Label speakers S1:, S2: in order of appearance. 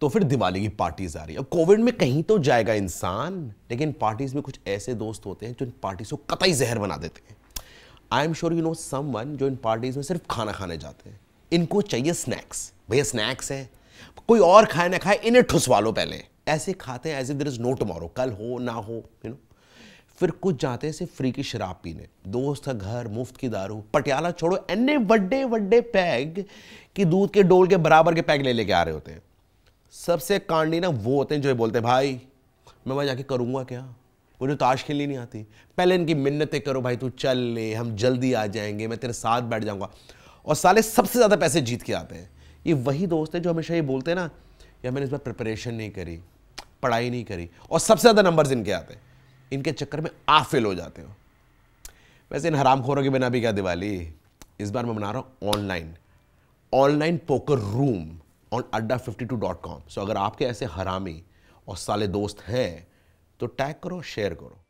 S1: तो फिर दिवाली की
S2: पार्टीज आ रही है कोविड में कहीं तो जाएगा इंसान लेकिन पार्टीज में कुछ ऐसे दोस्त होते हैं जो इन पार्टीज को कतई जहर बना देते हैं I am sure you know one जो इन पार्टीज में सिर्फ खाना खाने जाते हैं इनको चाहिए स्नैक्स भैया स्नैक्स है कोई और खाए ना खाए इन्हें ठुसवा लो पहले ऐसे खाते हैं as a there is no tomorrow कल हो ना हो यू नो फिर कुछ जाते हैं सिर्फ फ्री की शराब पीने दोस्त का घर मुफ्त की दारू पटियाला छोड़ो इन्ने वड्डे वड्डे पैग कि दूध के डोल के बराबर के पैग ले लेके आ रहे होते हैं सबसे कांडी ना वो होते हैं जो बोलते हैं भाई मैं वहाँ जाके करूँगा क्या मुझे ताश खेलनी नहीं आती पहले इनकी मिन्नतें करो भाई तू चल ले हम जल्दी आ जाएंगे मैं तेरे साथ बैठ जाऊँगा और साले सबसे ज़्यादा पैसे जीत के आते हैं ये वही दोस्त हैं जो हमेशा ये बोलते हैं ना यार मैंने इस बार प्रिपरेशन नहीं करी पढ़ाई नहीं करी और सबसे ज़्यादा नंबर इनके आते हैं इनके चक्कर में आप फेल हो जाते हो वैसे इन खोरों के बिना भी क्या दिवाली इस बार मैं बना रहा हूँ online online poker room on Adda fifty two dot com so अगर आपके ऐसे हरामी और साले दोस्त हैं तो टैग करो शेयर करो